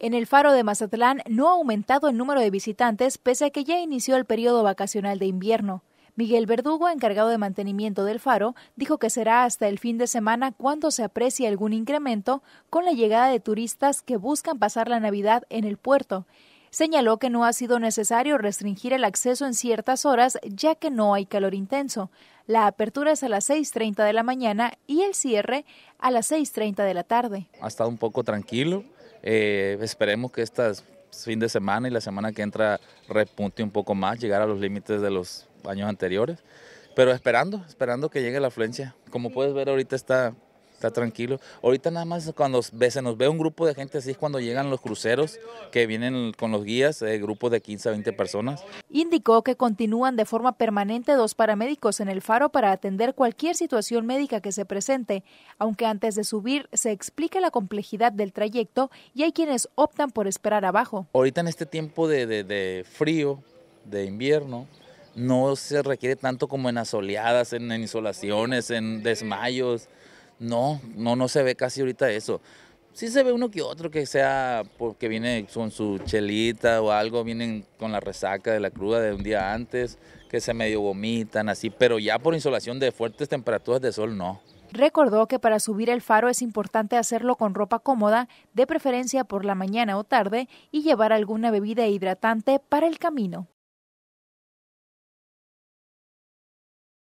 En el faro de Mazatlán no ha aumentado el número de visitantes pese a que ya inició el periodo vacacional de invierno. Miguel Verdugo, encargado de mantenimiento del faro, dijo que será hasta el fin de semana cuando se aprecie algún incremento con la llegada de turistas que buscan pasar la Navidad en el puerto. Señaló que no ha sido necesario restringir el acceso en ciertas horas ya que no hay calor intenso. La apertura es a las 6.30 de la mañana y el cierre a las 6.30 de la tarde. Ha estado un poco tranquilo eh, esperemos que este fin de semana y la semana que entra repunte un poco más, llegar a los límites de los años anteriores. Pero esperando, esperando que llegue la afluencia. Como puedes ver ahorita está está tranquilo. Ahorita nada más cuando se nos ve un grupo de gente así es cuando llegan los cruceros que vienen con los guías, eh, grupos de 15 a 20 personas. Indicó que continúan de forma permanente dos paramédicos en el faro para atender cualquier situación médica que se presente, aunque antes de subir se explica la complejidad del trayecto y hay quienes optan por esperar abajo. Ahorita en este tiempo de, de, frío, de invierno, no se requiere tanto como en asoleadas, en, en insolaciones, en desmayos. No, no, no se ve casi ahorita eso. Sí se ve uno que otro que sea porque pues, viene con su chelita o algo, vienen con la resaca de la cruda de un día antes, que se medio vomitan así, pero ya por insolación de fuertes temperaturas de sol no. Recordó que para subir el faro es importante hacerlo con ropa cómoda, de preferencia por la mañana o tarde, y llevar alguna bebida hidratante para el camino.